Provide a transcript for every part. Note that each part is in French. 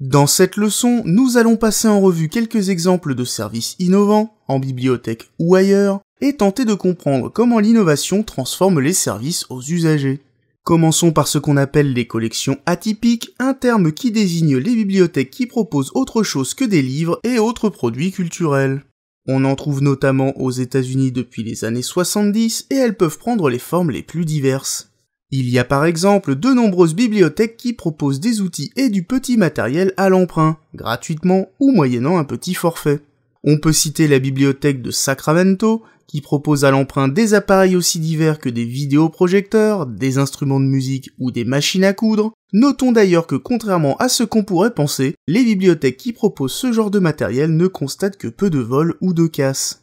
Dans cette leçon, nous allons passer en revue quelques exemples de services innovants, en bibliothèque ou ailleurs, et tenter de comprendre comment l'innovation transforme les services aux usagers. Commençons par ce qu'on appelle les collections atypiques, un terme qui désigne les bibliothèques qui proposent autre chose que des livres et autres produits culturels. On en trouve notamment aux États-Unis depuis les années 70 et elles peuvent prendre les formes les plus diverses. Il y a par exemple de nombreuses bibliothèques qui proposent des outils et du petit matériel à l'emprunt, gratuitement ou moyennant un petit forfait. On peut citer la bibliothèque de Sacramento, qui propose à l'emprunt des appareils aussi divers que des vidéoprojecteurs, des instruments de musique ou des machines à coudre. Notons d'ailleurs que contrairement à ce qu'on pourrait penser, les bibliothèques qui proposent ce genre de matériel ne constatent que peu de vols ou de casses.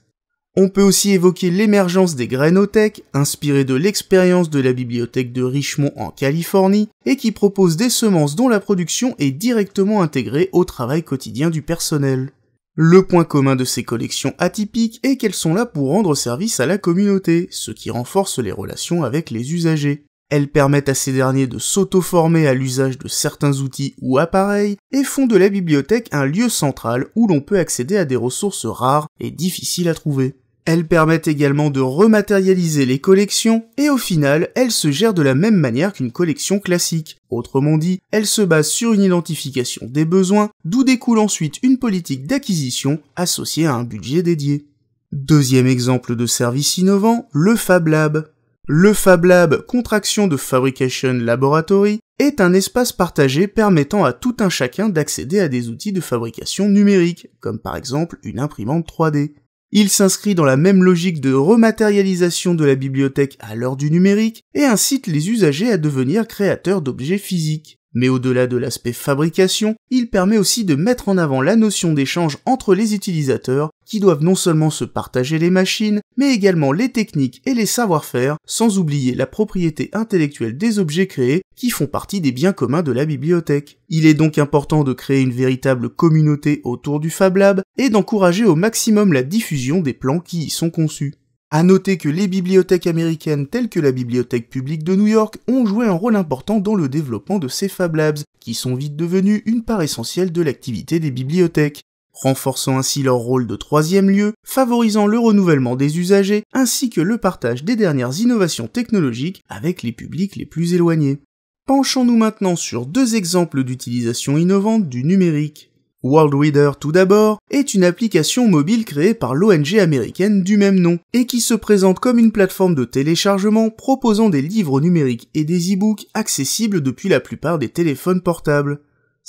On peut aussi évoquer l'émergence des grainothèques, inspirées de l'expérience de la bibliothèque de Richmond en Californie, et qui propose des semences dont la production est directement intégrée au travail quotidien du personnel. Le point commun de ces collections atypiques est qu'elles sont là pour rendre service à la communauté, ce qui renforce les relations avec les usagers. Elles permettent à ces derniers de s'auto-former à l'usage de certains outils ou appareils et font de la bibliothèque un lieu central où l'on peut accéder à des ressources rares et difficiles à trouver. Elles permettent également de rematérialiser les collections et au final, elles se gèrent de la même manière qu'une collection classique. Autrement dit, elles se basent sur une identification des besoins, d'où découle ensuite une politique d'acquisition associée à un budget dédié. Deuxième exemple de service innovant, le Fab Lab. Le Fab Lab, contraction de Fabrication Laboratory, est un espace partagé permettant à tout un chacun d'accéder à des outils de fabrication numérique, comme par exemple une imprimante 3D. Il s'inscrit dans la même logique de rematérialisation de la bibliothèque à l'heure du numérique et incite les usagers à devenir créateurs d'objets physiques. Mais au-delà de l'aspect fabrication, il permet aussi de mettre en avant la notion d'échange entre les utilisateurs qui doivent non seulement se partager les machines, mais également les techniques et les savoir-faire, sans oublier la propriété intellectuelle des objets créés qui font partie des biens communs de la bibliothèque. Il est donc important de créer une véritable communauté autour du Fab Lab et d'encourager au maximum la diffusion des plans qui y sont conçus. À noter que les bibliothèques américaines telles que la bibliothèque publique de New York ont joué un rôle important dans le développement de ces Fab Labs, qui sont vite devenus une part essentielle de l'activité des bibliothèques renforçant ainsi leur rôle de troisième lieu, favorisant le renouvellement des usagers ainsi que le partage des dernières innovations technologiques avec les publics les plus éloignés. Penchons-nous maintenant sur deux exemples d'utilisation innovante du numérique. WorldReader tout d'abord est une application mobile créée par l'ONG américaine du même nom et qui se présente comme une plateforme de téléchargement proposant des livres numériques et des e-books accessibles depuis la plupart des téléphones portables.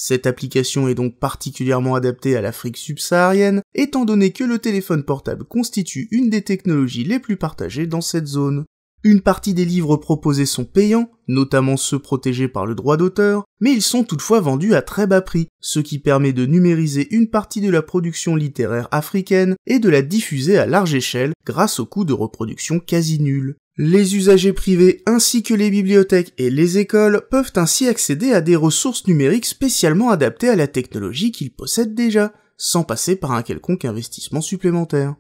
Cette application est donc particulièrement adaptée à l'Afrique subsaharienne, étant donné que le téléphone portable constitue une des technologies les plus partagées dans cette zone. Une partie des livres proposés sont payants, notamment ceux protégés par le droit d'auteur, mais ils sont toutefois vendus à très bas prix, ce qui permet de numériser une partie de la production littéraire africaine et de la diffuser à large échelle grâce au coût de reproduction quasi nul. Les usagers privés ainsi que les bibliothèques et les écoles peuvent ainsi accéder à des ressources numériques spécialement adaptées à la technologie qu'ils possèdent déjà, sans passer par un quelconque investissement supplémentaire.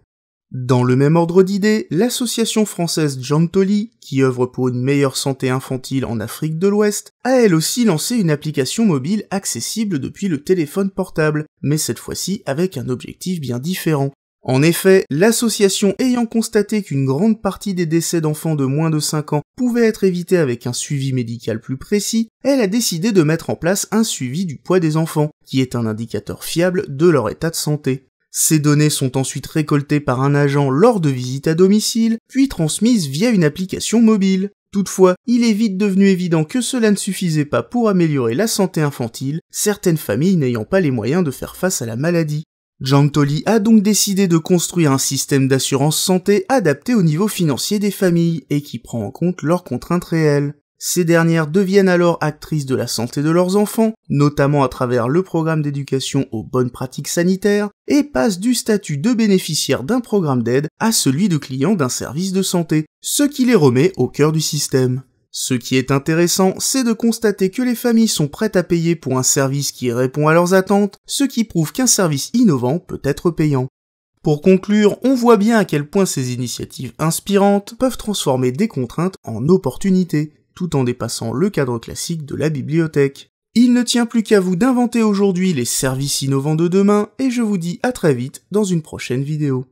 Dans le même ordre d'idées, l'association française Jantoli, qui œuvre pour une meilleure santé infantile en Afrique de l'Ouest, a elle aussi lancé une application mobile accessible depuis le téléphone portable, mais cette fois-ci avec un objectif bien différent, en effet, l'association ayant constaté qu'une grande partie des décès d'enfants de moins de 5 ans pouvaient être évités avec un suivi médical plus précis, elle a décidé de mettre en place un suivi du poids des enfants, qui est un indicateur fiable de leur état de santé. Ces données sont ensuite récoltées par un agent lors de visites à domicile, puis transmises via une application mobile. Toutefois, il est vite devenu évident que cela ne suffisait pas pour améliorer la santé infantile, certaines familles n'ayant pas les moyens de faire face à la maladie. Toli a donc décidé de construire un système d'assurance santé adapté au niveau financier des familles et qui prend en compte leurs contraintes réelles. Ces dernières deviennent alors actrices de la santé de leurs enfants, notamment à travers le programme d'éducation aux bonnes pratiques sanitaires, et passent du statut de bénéficiaire d'un programme d'aide à celui de client d'un service de santé, ce qui les remet au cœur du système. Ce qui est intéressant, c'est de constater que les familles sont prêtes à payer pour un service qui répond à leurs attentes, ce qui prouve qu'un service innovant peut être payant. Pour conclure, on voit bien à quel point ces initiatives inspirantes peuvent transformer des contraintes en opportunités, tout en dépassant le cadre classique de la bibliothèque. Il ne tient plus qu'à vous d'inventer aujourd'hui les services innovants de demain, et je vous dis à très vite dans une prochaine vidéo.